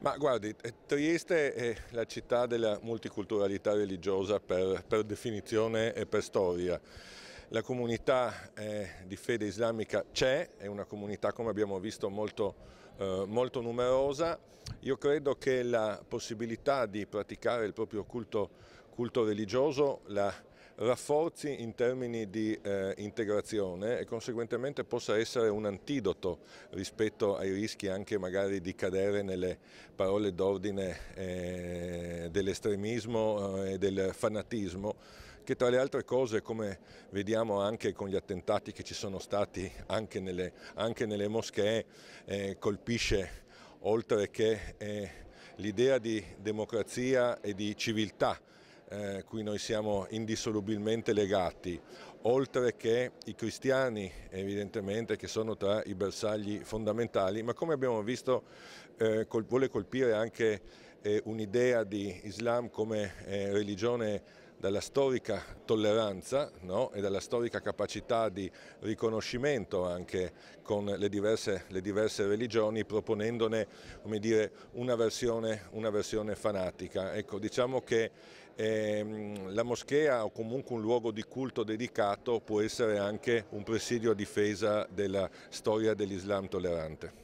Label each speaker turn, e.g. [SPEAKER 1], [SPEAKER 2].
[SPEAKER 1] Ma guardi, Trieste è eh, la città della multiculturalità religiosa per, per definizione e per storia. La comunità eh, di fede islamica c'è, è una comunità come abbiamo visto molto, eh, molto, numerosa. Io credo che la possibilità di praticare il proprio culto, culto religioso, la, rafforzi in termini di eh, integrazione e conseguentemente possa essere un antidoto rispetto ai rischi anche magari di cadere nelle parole d'ordine eh, dell'estremismo eh, e del fanatismo che tra le altre cose come vediamo anche con gli attentati che ci sono stati anche nelle, anche nelle moschee eh, colpisce oltre che eh, l'idea di democrazia e di civiltà eh, cui noi siamo indissolubilmente legati, oltre che i cristiani evidentemente che sono tra i bersagli fondamentali, ma come abbiamo visto eh, col, vuole colpire anche eh, un'idea di Islam come eh, religione dalla storica tolleranza no? e dalla storica capacità di riconoscimento anche con le diverse, le diverse religioni, proponendone dire, una, versione, una, versione, fanatica. Ecco, diciamo che ehm, la moschea o comunque un luogo di culto dedicato può essere anche un presidio a difesa della storia dell'Islam tollerante.